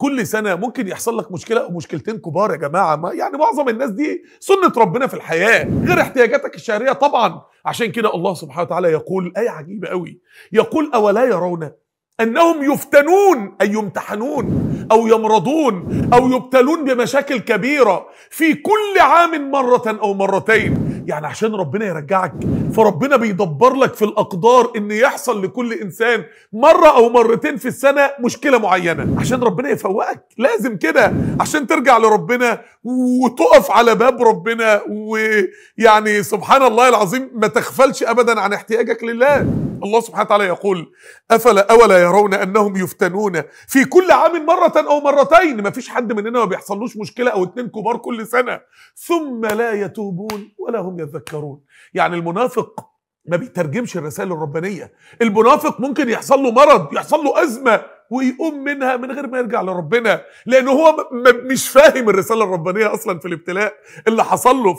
كل سنه ممكن يحصل لك مشكله او مشكلتين كبار يا جماعه ما يعني معظم الناس دي سنه ربنا في الحياه غير احتياجاتك الشهريه طبعا عشان كده الله سبحانه وتعالى يقول ايه عجيبه قوي يقول اولا يرون انهم يفتنون اي يمتحنون او يمرضون او يبتلون بمشاكل كبيره في كل عام مره او مرتين يعني عشان ربنا يرجعك فربنا بيدبر لك في الاقدار ان يحصل لكل انسان مره او مرتين في السنه مشكله معينه عشان ربنا يفوقك لازم كده عشان ترجع لربنا وتقف على باب ربنا ويعني سبحان الله العظيم ما تغفلش ابدا عن احتياجك لله الله سبحانه وتعالى يقول أفلا أولا يرون أنهم يفتنون في كل عام مرة أو مرتين ما فيش حد مننا ما بيحصلوش مشكلة أو اتنين كبار كل سنة ثم لا يتوبون ولا هم يذكرون يعني المنافق ما بيترجمش الرسائل الربانية المنافق ممكن يحصل له مرض يحصل له أزمة ويقوم منها من غير ما يرجع لربنا لأنه هو مش فاهم الرسالة الربانية أصلا في الابتلاء اللي حصل له